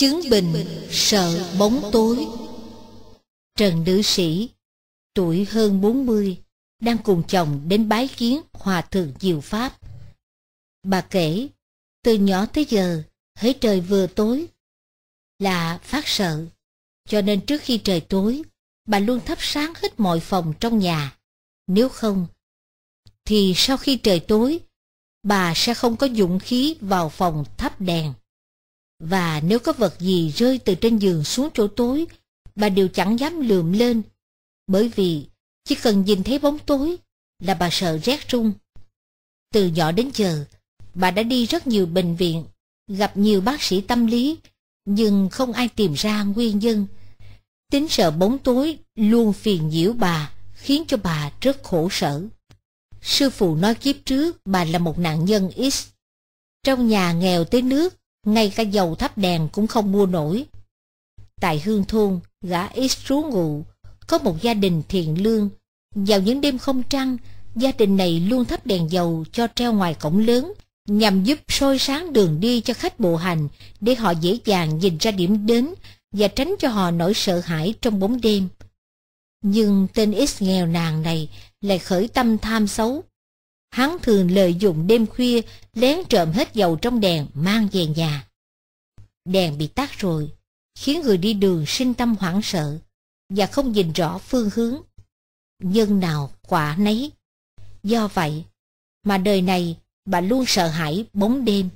Chứng bình sợ bóng tối Trần nữ sĩ Tuổi hơn 40 Đang cùng chồng đến bái kiến Hòa thượng Diệu Pháp Bà kể Từ nhỏ tới giờ Hễ trời vừa tối Là phát sợ Cho nên trước khi trời tối Bà luôn thắp sáng hết mọi phòng trong nhà Nếu không Thì sau khi trời tối Bà sẽ không có dũng khí vào phòng thắp đèn và nếu có vật gì rơi từ trên giường xuống chỗ tối, bà đều chẳng dám lượm lên. Bởi vì chỉ cần nhìn thấy bóng tối là bà sợ rét rung Từ nhỏ đến giờ, bà đã đi rất nhiều bệnh viện, gặp nhiều bác sĩ tâm lý, nhưng không ai tìm ra nguyên nhân. Tính sợ bóng tối luôn phiền nhiễu bà, khiến cho bà rất khổ sở. Sư phụ nói kiếp trước bà là một nạn nhân X. Trong nhà nghèo tới nước, ngay cả dầu thắp đèn cũng không mua nổi. Tại hương thôn, gã ít trú ngụ, có một gia đình thiện lương. Vào những đêm không trăng, gia đình này luôn thắp đèn dầu cho treo ngoài cổng lớn, nhằm giúp soi sáng đường đi cho khách bộ hành để họ dễ dàng nhìn ra điểm đến và tránh cho họ nỗi sợ hãi trong bóng đêm. Nhưng tên ít nghèo nàng này lại khởi tâm tham xấu, Hắn thường lợi dụng đêm khuya lén trộm hết dầu trong đèn mang về nhà. Đèn bị tắt rồi, khiến người đi đường sinh tâm hoảng sợ và không nhìn rõ phương hướng. Nhân nào quả nấy. Do vậy, mà đời này bà luôn sợ hãi bóng đêm.